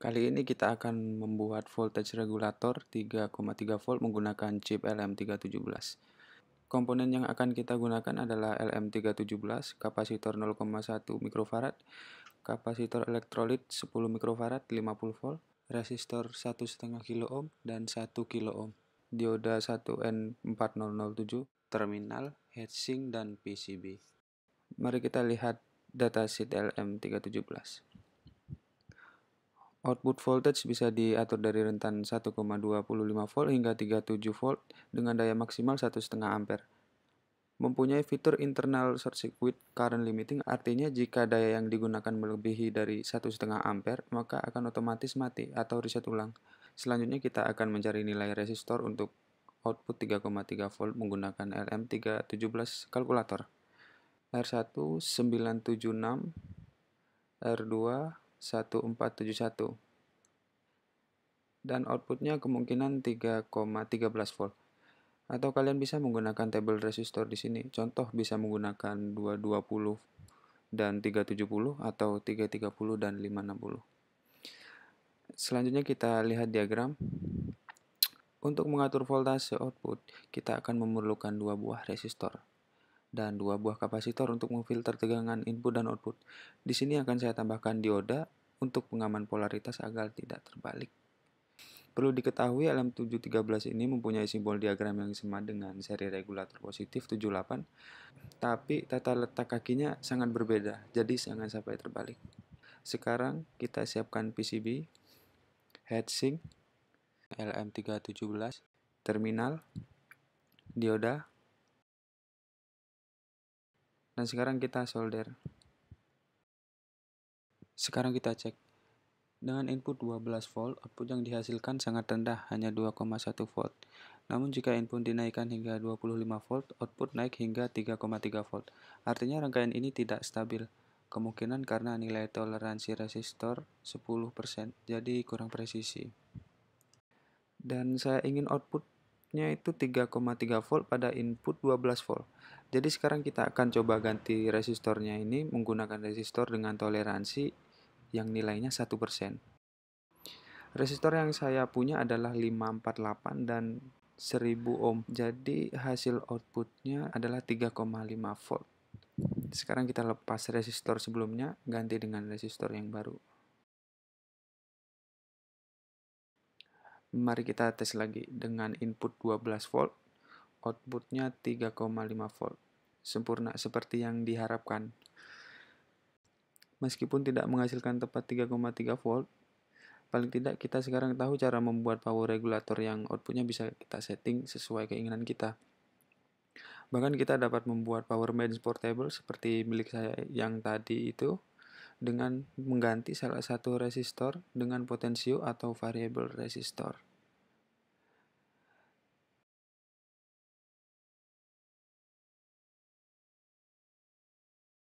Kali ini kita akan membuat voltage regulator 3,3 volt menggunakan chip LM317. Komponen yang akan kita gunakan adalah LM317, kapasitor 0,1 mikrofarad, kapasitor elektrolit 10 mikrofarad 50 volt, resistor 1,5 kilo ohm dan 1 kilo ohm, dioda 1N4007, terminal, heatsink dan PCB. Mari kita lihat datasheet LM317. Output voltage bisa diatur dari rentan 1,25 volt hingga 37 volt dengan daya maksimal 1,5 ampere. Mempunyai fitur internal short circuit current limiting artinya jika daya yang digunakan melebihi dari 1,5 ampere maka akan otomatis mati atau reset ulang. Selanjutnya kita akan mencari nilai resistor untuk output 3,3 volt menggunakan LM317 kalkulator. R1 976 R2 1471 dan outputnya kemungkinan 3,13 volt atau kalian bisa menggunakan table resistor di sini contoh bisa menggunakan 220 dan 370 atau 330 dan 560 selanjutnya kita lihat diagram untuk mengatur voltase output kita akan memerlukan dua buah resistor dan dua buah kapasitor untuk memfilter tegangan input dan output. Di sini akan saya tambahkan dioda untuk pengaman polaritas agar tidak terbalik. Perlu diketahui LM713 ini mempunyai simbol diagram yang sama dengan seri regulator positif 78, tapi tata letak kakinya sangat berbeda, jadi jangan sampai terbalik. Sekarang kita siapkan PCB, heatsink, LM317, terminal, dioda, dan sekarang kita solder sekarang kita cek. Dengan input 12 volt, output yang dihasilkan sangat rendah, hanya 2,1 volt. Namun jika input dinaikkan hingga 25 volt, output naik hingga 3,3 volt. Artinya rangkaian ini tidak stabil. Kemungkinan karena nilai toleransi resistor 10%, jadi kurang presisi. Dan saya ingin outputnya itu 3,3 volt pada input 12 volt. Jadi sekarang kita akan coba ganti resistornya ini menggunakan resistor dengan toleransi yang nilainya 1%. Resistor yang saya punya adalah 548 dan 1000 ohm. Jadi hasil outputnya adalah 3,5 volt. Sekarang kita lepas resistor sebelumnya, ganti dengan resistor yang baru. Mari kita tes lagi dengan input 12 volt, outputnya 3,5 volt. Sempurna seperti yang diharapkan. Meskipun tidak menghasilkan tepat 3,3 volt, paling tidak kita sekarang tahu cara membuat power regulator yang outputnya bisa kita setting sesuai keinginan kita. Bahkan kita dapat membuat power bands portable seperti milik saya yang tadi itu dengan mengganti salah satu resistor dengan potensio atau variable resistor.